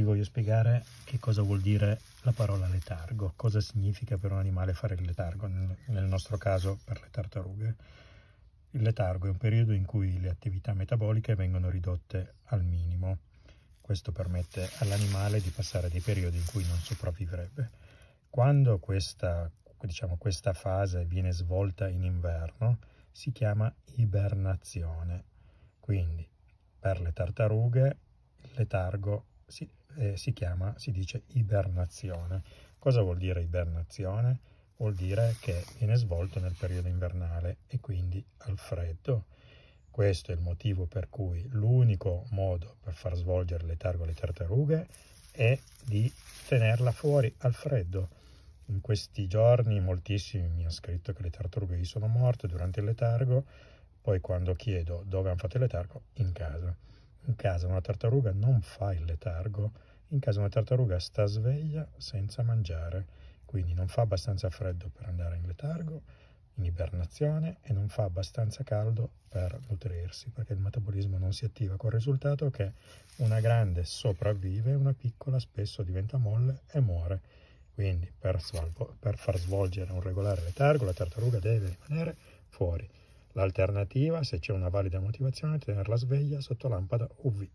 vi voglio spiegare che cosa vuol dire la parola letargo, cosa significa per un animale fare il letargo, nel nostro caso per le tartarughe. Il letargo è un periodo in cui le attività metaboliche vengono ridotte al minimo. Questo permette all'animale di passare dei periodi in cui non sopravvivrebbe. Quando questa, diciamo, questa fase viene svolta in inverno, si chiama ibernazione. Quindi per le tartarughe il letargo si eh, si chiama, si dice ibernazione. Cosa vuol dire ibernazione? Vuol dire che viene svolto nel periodo invernale e quindi al freddo. Questo è il motivo per cui l'unico modo per far svolgere le targo alle tartarughe è di tenerla fuori al freddo. In questi giorni moltissimi mi hanno scritto che le tartarughe sono morte durante il letargo, poi quando chiedo dove hanno fatto il letargo, in casa. In casa una tartaruga non fa il letargo, in casa una tartaruga sta sveglia senza mangiare, quindi non fa abbastanza freddo per andare in letargo, in ibernazione e non fa abbastanza caldo per nutrirsi, perché il metabolismo non si attiva, col risultato che una grande sopravvive, una piccola spesso diventa molle e muore. Quindi per, per far svolgere un regolare letargo la tartaruga deve rimanere fuori. L'alternativa, se c'è una valida motivazione, è tenerla sveglia sotto lampada UV.